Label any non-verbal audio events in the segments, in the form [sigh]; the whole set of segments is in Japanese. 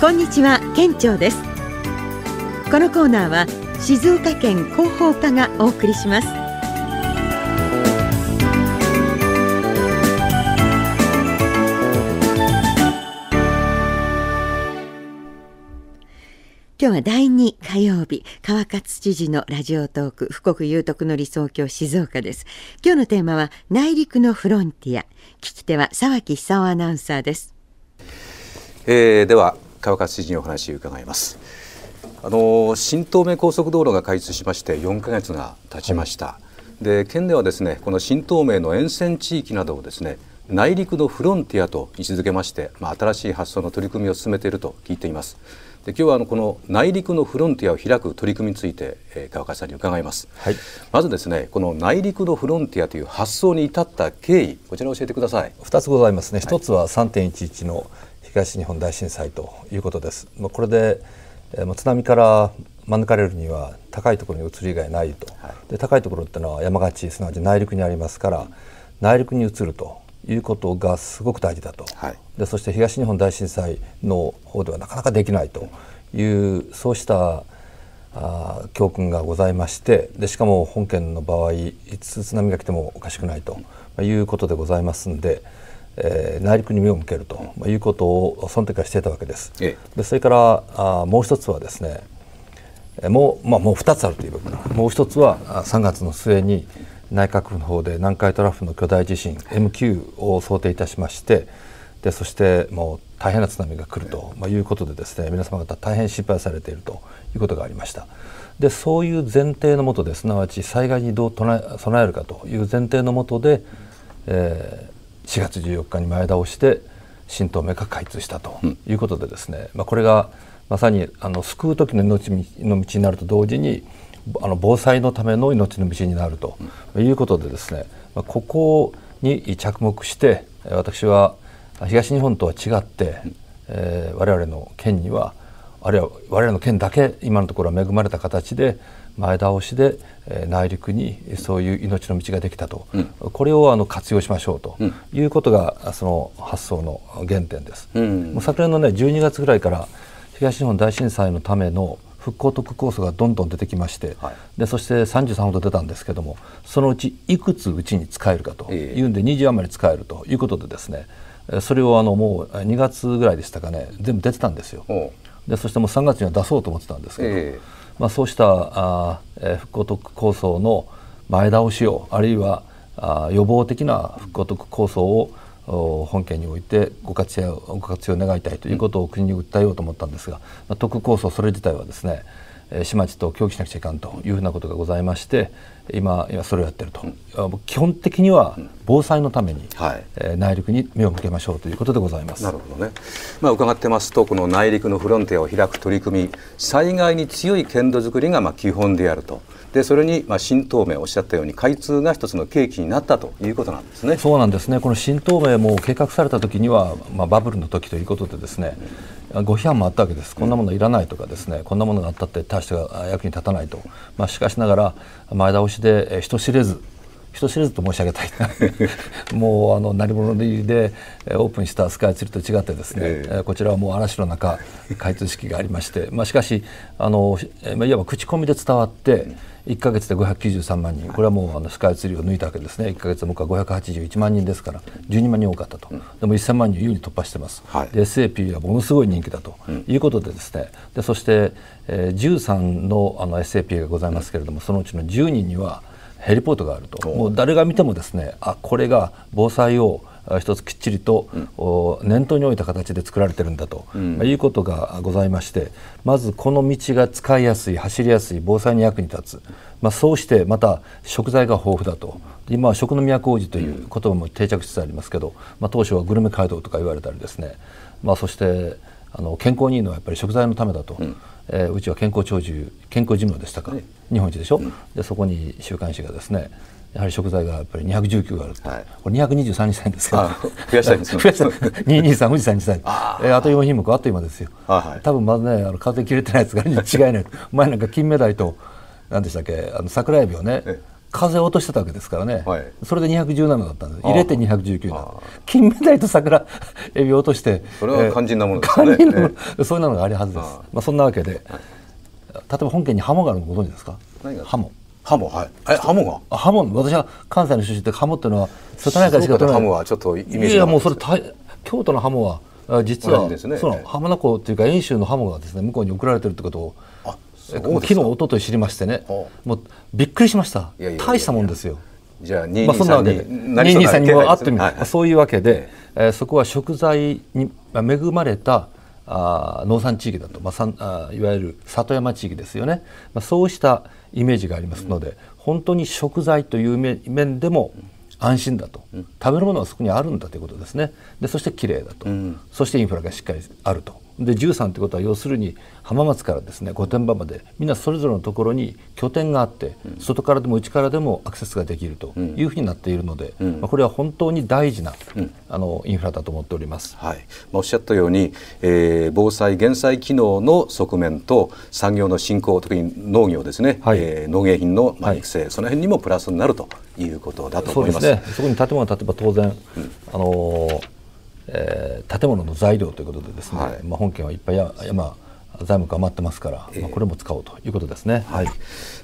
こんにちは県庁ですこのコーナーは静岡県広報課がお送りします今日は第二火曜日川勝知事のラジオトーク富国有徳の理想郷静岡です今日のテーマは内陸のフロンティア聞き手は沢木久夫アナウンサーですえー、では川勝知事にお話を伺いますあの新東名高速道路が開通しまして4ヶ月が経ちました、はい、で県ではですねこの新東名の沿線地域などをですね内陸のフロンティアと位置づけまして、まあ、新しい発想の取り組みを進めていると聞いていますで今日はあのこの内陸のフロンティアを開く取り組みについて、えー、川勝さんに伺います、はい、まずですねこの内陸のフロンティアという発想に至った経緯こちらを教えてください2つございますね、1つは3.11の東日本大震災ということです。まあ、これで、えー、津波から免れるには高いところに移る以外ないと、はい、で高いところっていうのは山がちすなわち内陸にありますから、内陸に移るということがすごく大事だと、はい、でそして東日本大震災の方ではなかなかできないというそうしたあ教訓がございましてでしかも本県の場合いつ津波が来てもおかしくないということでございますんで。えー、内陸に目を向けるということをその時からしていたわけです。でそれからあもう一つはですねもう,、まあ、もう2つあるという部分もう一つは3月の末に内閣府の方で南海トラフの巨大地震 MQ を想定いたしましてでそしてもう大変な津波が来るということでですね皆様方大変心配されているということがありましたでそういう前提のもとですなわち災害にどう備えるかという前提のもとで、えー4月14日に前倒して新東名が開通したということでですね、うん、まあ、これがまさにあの救う時の命の道になると同時にあの防災のための命の道になるということでですね、まあ、ここに着目して私は東日本とは違って、えー、我々の県にはあるいは我々の県だけ今のところは恵まれた形で前倒しで内陸にそういう命の道ができたと、うん、これをあの活用しましょうということがその発想の原点です。うん、昨年のね12月ぐらいから東日本大震災のための復興特区構想がどんどん出てきまして、はい、でそして33ほど出たんですけどもそのうちいくつうちに使えるかというんで20余り使えるということでですねそれをあのもう2月ぐらいでしたかね全部出てたんですよ。でそしてもう3月には出そうと思ってたんですけど。まあ、そうしたあ、えー、復興特区構想の前倒しをあるいはあ予防的な復興特区構想を本県においてご活用ご活用願いたいということを国に訴えようと思ったんですが、特区構想それ自体はですね、市町と協議しなくちゃいかんというふうなことがございまして今今それをやってると、うん、基本的には防災のために、うんはい、え内陸に目を向けましょうということでございますなるほどね、まあ、伺ってますとこの内陸のフロンティアを開く取り組み災害に強い県土づくりがまあ基本であるとでそれにまあ新東名おっしゃったように開通が一つの契機になったということなんですね。そうなんですね。この新東名も計画された時にはまあバブルの時ということでですね、ご批判もあったわけです。こんなものいらないとかですね、こんなものがあったって大して役に立たないと。まあしかしながら前倒しで人知れず人知れずと申し上げたい [laughs] もうあの何者でオープンしたスカイツリーと違ってですね、えー、こちらはもう嵐の中開通式がありまして、まあ、しかしあのいわば口コミで伝わって、1か月で593万人、これはもうあのスカイツリーを抜いたわけですね、1か月で僕は581万人ですから、12万人多かったと、でも1000万人を優に突破してます、はい、SAP はものすごい人気だということで、ですねでそして、えー、13のあの SAP がございますけれども、そのうちの10人にはヘリポートがあると、もう誰が見てもですねあこれが防災を一つきっちりと、うん、念頭に置いた形で作られてるんだと、うん、いうことがございましてまずこの道が使いやすい走りやすい防災に役に立つ、まあ、そうしてまた食材が豊富だと今は食の都工事という言葉も定着しつつありますけど、まあ、当初はグルメ街道とか言われたりですね、まあ、そしてあの健康にいいのはやっぱり食材のためだと、うん、えー、うちは健康長寿健康寿命でしたか、ね、日本一でしょ、うん、でそこに週刊誌がですねやはり食材がやっぱり219ある、はい、これ223にしたいんですかど、増やしたいんですよ [laughs] 増やしたい223富士山にしたいあ,、えー、あと4品目あっという間ですよ、はい、多分まずねあの風切れてないやつが違いない [laughs] 前なんか金目鯛と何でしたっけあの桜えびをね風を落としてたわけですからね、はい、それで217だったんです入れて219だ金目鯛と桜えびを落としてそれは肝心なものですね、えー、肝心の、そういうのがあるはずですまあ、そんなわけで、例えば本県にハモがあるのご存知ですかハモハモはい。えハモが？ハモ私は関西の出身でハモっていうのは瀬戸内海しかい。ハモはちょっとイメージがいやもうそれ京都のハモは。実は、ね、その浜名湖っていうか遠州のハモがですね向こうに送られてるってことを昨日おとと知りましてねもうびっくりしました大したもんですよ。じゃあ二まあ、そんなわけで二2 3にもあってみる、そういうわけで、えそこは食材に恵まれたあ農産地域だと、まあ、さんあいわゆる里山地域ですよね、まあ、そうしたイメージがありますので、本当に食材という面でも安心だと、食べるものはそこにあるんだということですねでそしてきれいだと、そしてインフラがしっかりあるとで13ってことは要するに浜松からですね御殿場までみんなそれぞれのところに拠点があって、うん、外からでも内からでもアクセスができるというふうになっているので、うん、まあ、これは本当に大事な、うん、あのインフラだと思っております、はいまあ、おっしゃったように、えー、防災・減災機能の側面と産業の振興特に農業ですね、はい、えー、農芸品の育成、はい、その辺にもプラスになるということだと思います。そ、ね、こに建物建てば当然、あのーえー、建物の材料ということでですね、はい、まあ、本件はいっぱいや山財務が余ってますから、まあ、これも使おうということですね、はい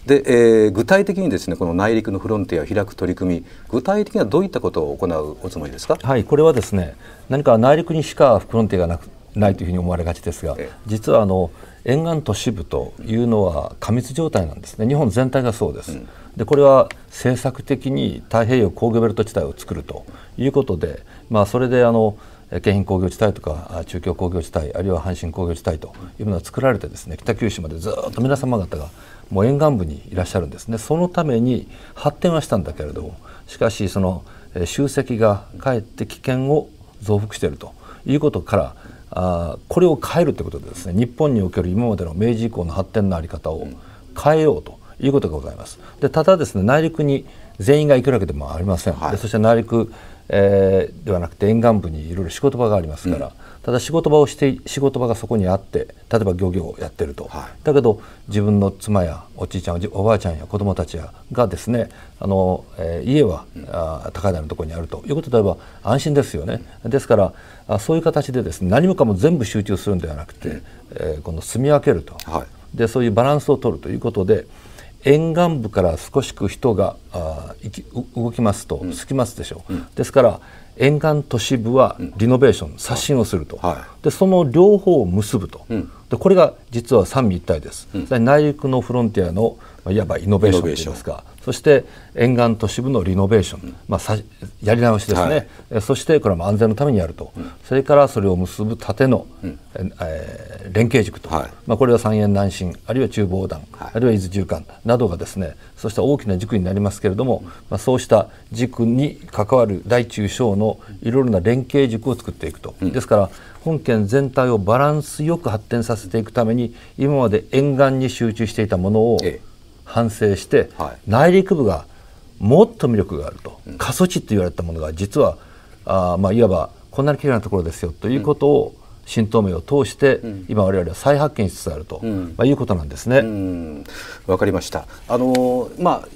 でえー、具体的にですねこの内陸のフロンティアを開く取り組み具体的にはどういったことを行うおつもりですか、はい、これはですね何か内陸にしかフロンティアがなくないというふうに思われがちですが、えー、実はあの沿岸都市部というのは過密状態なんですね日本全体がそうです、うん、でこれは政策的に太平洋工業ベルト地帯を作るということで、まあ、それであの、京浜工業地帯とか中京工業地帯あるいは阪神工業地帯というものが作られてですね北九州までずっと皆様方がもう沿岸部にいらっしゃるんですねそのために発展はしたんだけれどもしかしその集積がかえって危険を増幅しているということからあこれを変えるということでですね日本における今までの明治以降の発展の在り方を変えようということがございます。でただですね内陸に全員が行けるわけでもありません、はい、でそして内陸えー、ではなくて沿岸部にいろいろ仕事場がありますから、うん、ただ仕事場をして仕事場がそこにあって例えば漁業をやってると、はい、だけど自分の妻やおじいちゃんおばあちゃんや子どもたちがですねあの、えー、家は、うん、あ高台のところにあるということであれば安心ですよね、うん、ですからあそういう形でですね何もかも全部集中するんではなくて、うん、えー、この住み分けると、はい、でそういうバランスを取るということで。沿岸部から少しく人があき動きますと、うすきますでしょう、うん、ですから沿岸都市部はリノベーション、刷新をすると、はい、でその両方を結ぶと、でこれが実は三位一体です、うん、内陸のフロンティアのいわばイノベーションといいますかそして沿岸都市部のリノベーション、うん、まあ、やり直しですね、はい、そしてこれも安全のためにやると、うん、それからそれを結ぶ盾の、えー、連携軸と、はい、まあ、これは三円南進あるいは中防弾、はい、あるいは伊豆縦貫などがですねそうした大きな軸になりますけれども、まあ、そうした軸に関わる大中小のいろいろな連携軸を作っていくと、ですから本県全体をバランスよく発展させていくために今まで沿岸に集中していたものを反省して、はい、内陸部がもっと魅力があると、うん、過疎地と言われたものが実はあ、まあ、いわばこんなに綺麗なところですよということを、うん新東名を通して、うん、今我々は再発見しつつあると、うん、まあ、いうことなんですね。わ、かりました。あのまあ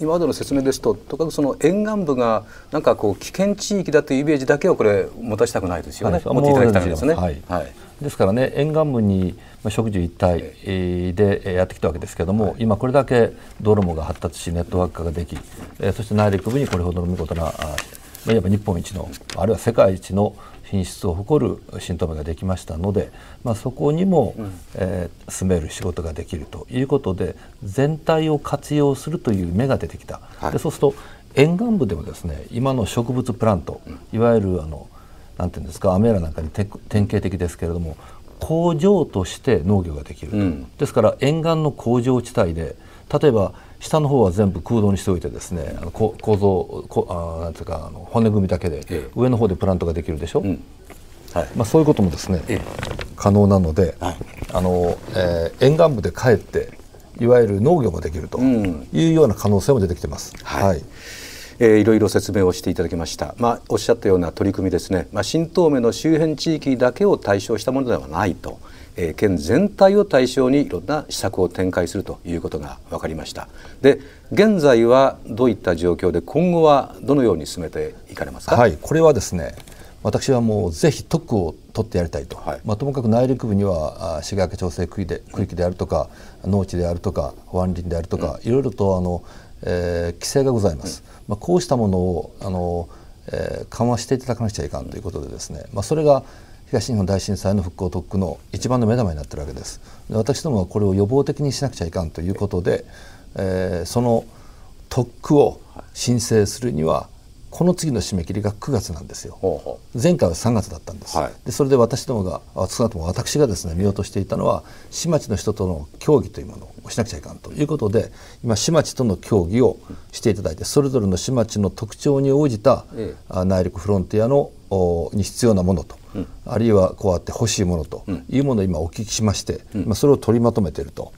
今までの説明ですととかくその沿岸部がなんかこう危険地域だというイメージだけをこれ持たせたくないですよね、はい、持っていただきたいですね。はい、はい、ですからね沿岸部に植樹一体でやってきたわけですけれども、はい、今これだけ道路もが発達しネットワーク化ができそして内陸部にこれほどの見事なやっぱ日本一のあるいは世界一の品質を誇る新東ができましたので、まあ、そこにも、うん、えー、住める仕事ができるということで全体を活用するという芽が出てきた、はい、でそうすると沿岸部でもですね今の植物プラント、うん、いわゆるあのなんていうんですかアメーラなんかに典型的ですけれども工場として農業ができると、うん、ですから沿岸の工場地帯で例えば下の方は全部空洞にしておいてですねあの構造こあなんていうかあの骨組みだけで、ええ、上の方でプラントができるでしょ、うん、はいまあ、そういうこともですね、ええ、可能なので、はい、あのえー、沿岸部でかえっていわゆる農業ができるというような可能性も出てきてます。はい、はいえー、いろいろ説明をしていただきました、まあ、おっしゃったような取り組みですね、まあ、新東名の周辺地域だけを対象したものではないと、えー、県全体を対象にいろんな施策を展開するということが分かりましたで現在はどういった状況で今後はどのように進めていかれますか、はい、これはですね私はもうぜひ特区を取ってやりたいと、はい、まあ、ともかく内陸部には滋賀県調整区域で区域であるとか農地であるとか保安林であるとか、うん、いろいろとあのえー、規制がございます、まあ、こうしたものをあの、えー、緩和していただかなくちゃいかんということでですね、まあ、それが東日本大震災の復興特区の一番の目玉になってるわけですで私どもはこれを予防的にしなくちゃいかんということで、えー、その特区を申請するにはこの次の締め切りが9月なんですよ。ほうほう前回は3月だったんです。はい、でそれで私どもが少なくとも私がですね見落としていたのは市町の人との協議というものをしなくちゃいかんということで今市町との協議をしていただいてそれぞれの市町の特徴に応じた、ええ、内陸フロンティアのに必要なものとうん、あるいはこうあって欲しいものというものを今お聞きしまして、うん、まあ、それを取りまとめていると、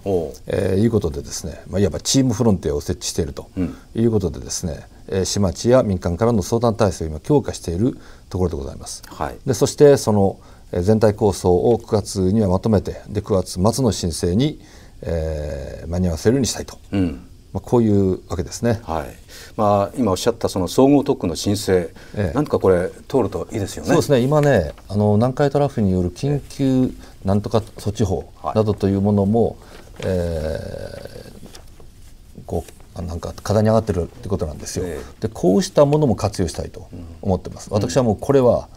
えー、いうことでですね、まあ、いわばチームフロンティアを設置しているということでですね、えー、市町や民間からの相談体制を今強化しているところでございます。はい、でそしてその全体構想を9月にはまとめてで9月末の申請に、えー、間に合わせるようにしたいと。うんまあ、こういうわけですね、はいまあ、今おっしゃったその総合特区の申請、ええ、なんとかこれ、通るといいですよねそうですね今ねあの、南海トラフによる緊急なんとか措置法などというものも、はい、えー、こうなんか課題に上がってるってことなんですよ、え、でこうしたものも活用したいと思ってます。私はもうこれは、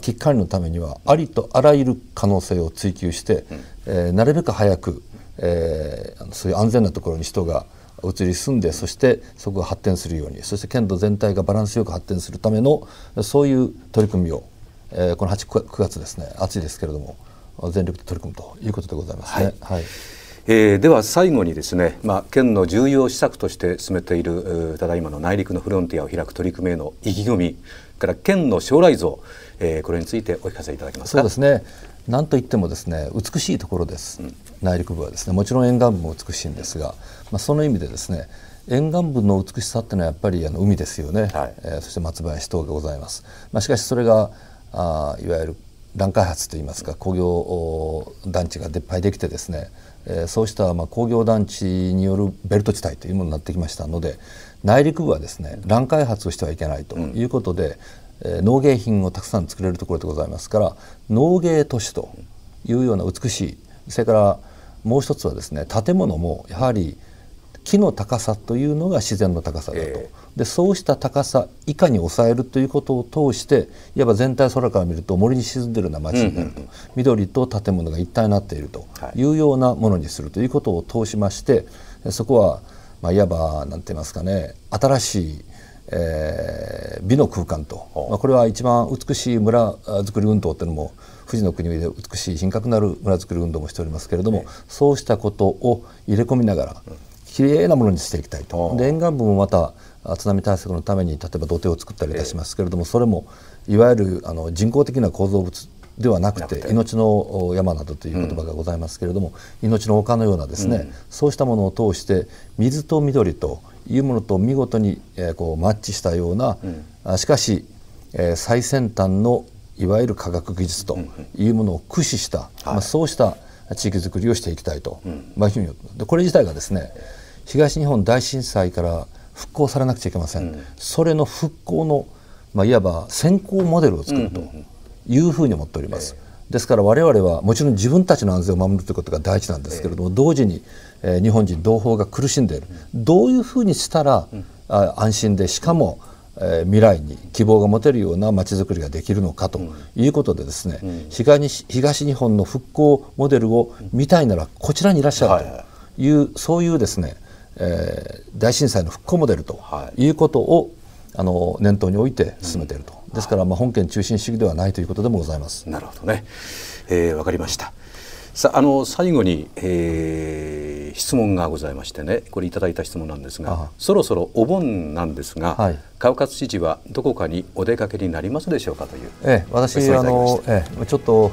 危機管理のためにはありとあらゆる可能性を追求して、うん、えー、なるべく早く、えー、そういう安全なところに人が、移り住んでそしてそこが発展するようにそして県土全体がバランスよく発展するためのそういう取り組みを、えー、この8 9月ですね暑いですけれども全力で取り組むということでございますね。はい、はいえー、では最後にですね、まあ、県の重要施策として進めているただいまの内陸のフロンティアを開く取り組みへの意気込みから県の将来像、えー、これについてお聞かせいただけますかそうですね、なんといってもですね美しいところです、うん、内陸部はですねもちろん沿岸部も美しいんですが、まあ、その意味でですね沿岸部の美しさっていうのはやっぱりあの海ですよね、はい、えー、そして松林等がございます、まあ、しかしそれがあいわゆる乱開発といいますか工業団地がいっぱいできてですね、えー、そうしたまあ工業団地によるベルト地帯というものになってきましたので内陸部はですね乱開発をしてはいけないということで、うん、農芸品をたくさん作れるところでございますから農芸都市というような美しいそれからもう一つはですね建物もやはり木の高さというのが自然の高さだと、えー、でそうした高さ以下に抑えるということを通していわば全体空から見ると森に沈んでるような街になると、うんうん緑と建物が一体になっているというようなものにするということを通しましてそこは、まあ、いわば何て言いますかね新しいえー、美の空間と、まあ、これは一番美しい村づくり運動というのも富士の国で美しい品格のある村づくり運動もしておりますけれども、そうしたことを入れ込みながらきれいなものにしていきたいと。で沿岸部もまた津波対策のために例えば土手を作ったりいたしますけれども、それもいわゆるあの人工的な構造物ではなくて命の山などという言葉がございますけれども、命の丘のようなですね、そうしたものを通して水と緑というものと見事に、えー、こうマッチしたような、うん、しかし、えー、最先端のいわゆる科学技術というものを駆使した、うん、まあ、そうした地域づくりをしていきたいと、まあ、いうふうにでこれ自体がですね東日本大震災から復興されなくちゃいけません、それの復興の、まあ、いわば先行モデルを作るというふうに思っております。ですから我々はもちろん自分たちの安全を守るということが大事なんですけれども、同時に、えー、日本人同胞が苦しんでいる、どういうふうにしたら、うん、安心でしかも、えー、未来に希望が持てるようなまちづくりができるのかということでですね、うんうん、東日本の復興モデルを見たいならこちらにいらっしゃるという、そういうですね、えー、大震災の復興モデルということを、はいあの念頭において進めていると、うん、ですからまあ本件中心主義ではないということでもございます。なるほどね、えー、分かりましたさあの最後に、えー、質問がございましてねこれいただいた質問なんですがそろそろお盆なんですが、はい、川勝知事はどこかにお出かけになりますでしょうかという、ええ、私あの、ええ、ちょっと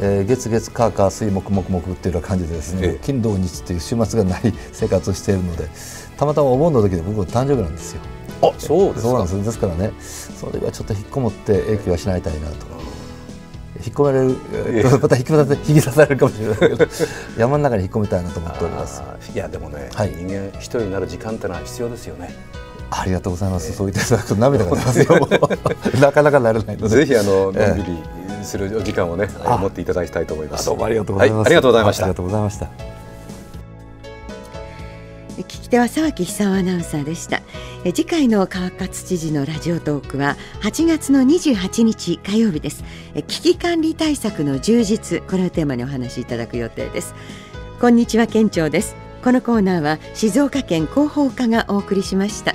えー、月月火火水木木木っていうう感じでですね、金土日という週末がない生活をしているのでたまたまお盆の時で僕の誕生日なんですよ。あそうですそうなんですですからねそれはちょっと引っこもって影響はしないたいなと引っ込まれる、また引き刺されるかもしれないけど [laughs] 山の中に引っ込みたいなと思っておりますいやでもね、はい、人間一人になる時間ってのは必要ですよねありがとうございます、えー、そういっただ涙が出ますよ [laughs] なかなかならないのでぜひあののんびりする時間をね、えー、持っていただきたいと思いますどうもありがとうございました、はい、ありがとうございました、では沢木久アナウンサーでしたえ次回の川勝知事のラジオトークは8月の28日火曜日ですえ危機管理対策の充実これをテーマにお話しいただく予定ですこんにちは県庁ですこのコーナーは静岡県広報課がお送りしました